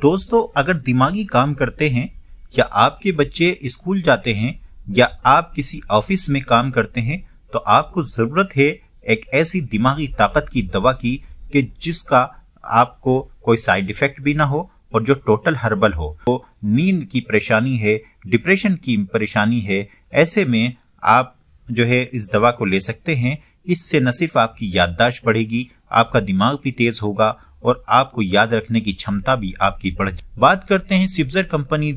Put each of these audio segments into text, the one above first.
दोस्तों अगर दिमागी काम करते हैं या आपके बच्चे स्कूल जाते हैं या आप किसी ऑफिस में काम करते हैं तो आपको ज़रूरत है एक ऐसी दिमागी ताकत की दवा की कि जिसका आपको कोई साइड इफेक्ट भी ना हो और जो टोटल हर्बल हो तो नींद की परेशानी है डिप्रेशन की परेशानी है ऐसे में आप जो है इस दवा को ले सकते हैं इससे न सिर्फ आपकी याददाश्त बढ़ेगी आपका दिमाग भी तेज होगा और आपको याद रखने की क्षमता भी आपकी बढ़ बात करते हैं सिब्जर कंपनी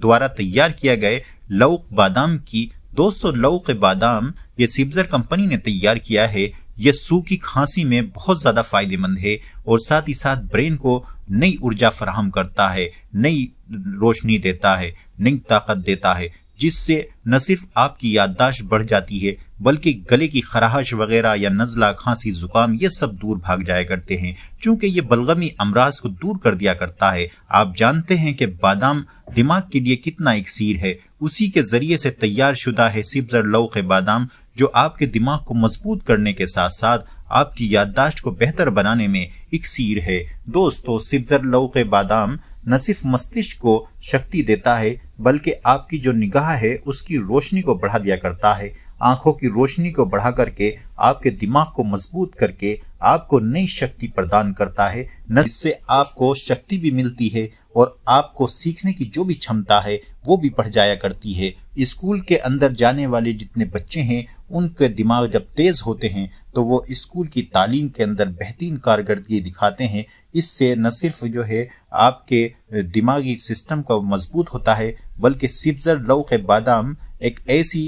द्वारा तैयार किया गए लौक बादाम की दोस्तों लौक बादाम ये सिब्जर कंपनी ने तैयार किया है यह सूखी खांसी में बहुत ज्यादा फायदेमंद है और साथ ही साथ ब्रेन को नई ऊर्जा फराहम करता है नई रोशनी देता है नई ताकत देता है जिससे न सिर्फ आपकी याददाश्त बढ़ जाती है बल्कि गले की खराहश वगैरह या नज़ला खांसी जुकाम ये सब दूर भाग जाया करते हैं क्योंकि ये बलगमी अमराज को दूर कर दिया करता है आप जानते हैं कि बादाम दिमाग के लिए कितना इक्सीर है उसी के जरिए से तैयार शुदा है सिब्जर लौक बादाम जो आपके दिमाग को मजबूत करने के साथ साथ आपकी याददाश्त को बेहतर बनाने में इक्सीर है दोस्तों सिब्जर लौक बादाम न सिर्फ मस्तिष्क को शक्ति देता है बल्कि आपकी जो निगाह है उसकी रोशनी को बढ़ा दिया करता है आंखों की रोशनी को बढ़ा करके आपके दिमाग को मजबूत करके आपको नई शक्ति प्रदान करता है न इससे आपको शक्ति भी मिलती है और आपको सीखने की जो भी क्षमता है वो भी बढ़ जाया करती है स्कूल के अंदर जाने वाले जितने बच्चे हैं उनके दिमाग जब तेज होते हैं तो वो स्कूल की तालीम के अंदर बेहतरीन कारकर्दगी दिखाते हैं इससे न सिर्फ जो है आपके दिमागी सिस्टम का मजबूत होता है बल्कि सिब्जर लौक बादाम एक ऐसी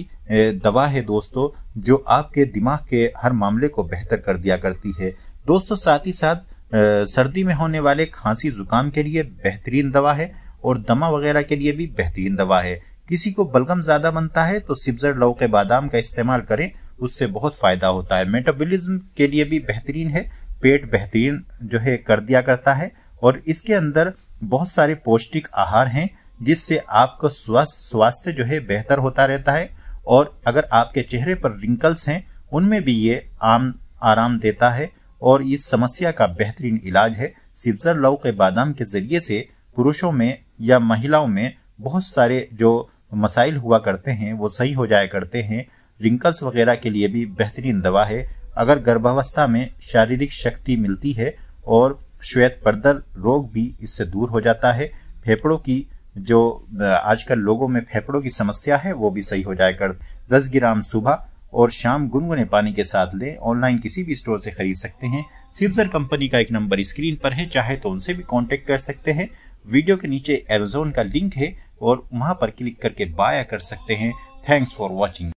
दवा है दोस्तों जो आपके दिमाग के हर मामले को बेहतर कर दिया करती है दोस्तों साथ ही साथ सर्दी में होने वाले खांसी जुकाम के लिए बेहतरीन दवा है और दमा वगैरह के लिए भी बेहतरीन दवा है किसी को बलगम ज़्यादा बनता है तो सिब्जर लौक बादाम का इस्तेमाल करें उससे बहुत फ़ायदा होता है मेटाबोलिज्म के लिए भी बेहतरीन है पेट बेहतरीन जो है कर दिया करता है और इसके अंदर बहुत सारे पौष्टिक आहार हैं जिससे आपका स्वस्थ स्वास्थ्य जो है बेहतर होता रहता है और अगर आपके चेहरे पर रिंकल्स हैं उनमें भी ये आम आराम देता है और इस समस्या का बेहतरीन इलाज है सिब्जर लव के बादाम के ज़रिए से पुरुषों में या महिलाओं में बहुत सारे जो मसाइल हुआ करते हैं वो सही हो जाया करते हैं रिंकल्स वगैरह के लिए भी बेहतरीन दवा है अगर गर्भावस्था में शारीरिक शक्ति मिलती है और श्वेत पर्दर रोग भी इससे दूर हो जाता है फेफड़ों की जो आजकल लोगों में फेफड़ों की समस्या है वो भी सही हो जाएगा कर दस ग्राम सुबह और शाम गुनगुने पानी के साथ लें ऑनलाइन किसी भी स्टोर से खरीद सकते हैं सिब्जर कंपनी का एक नंबर स्क्रीन पर है चाहे तो उनसे भी कांटेक्ट कर सकते हैं वीडियो के नीचे अमेजोन का लिंक है और वहां पर क्लिक करके बाया कर सकते हैं थैंक्स फॉर वॉचिंग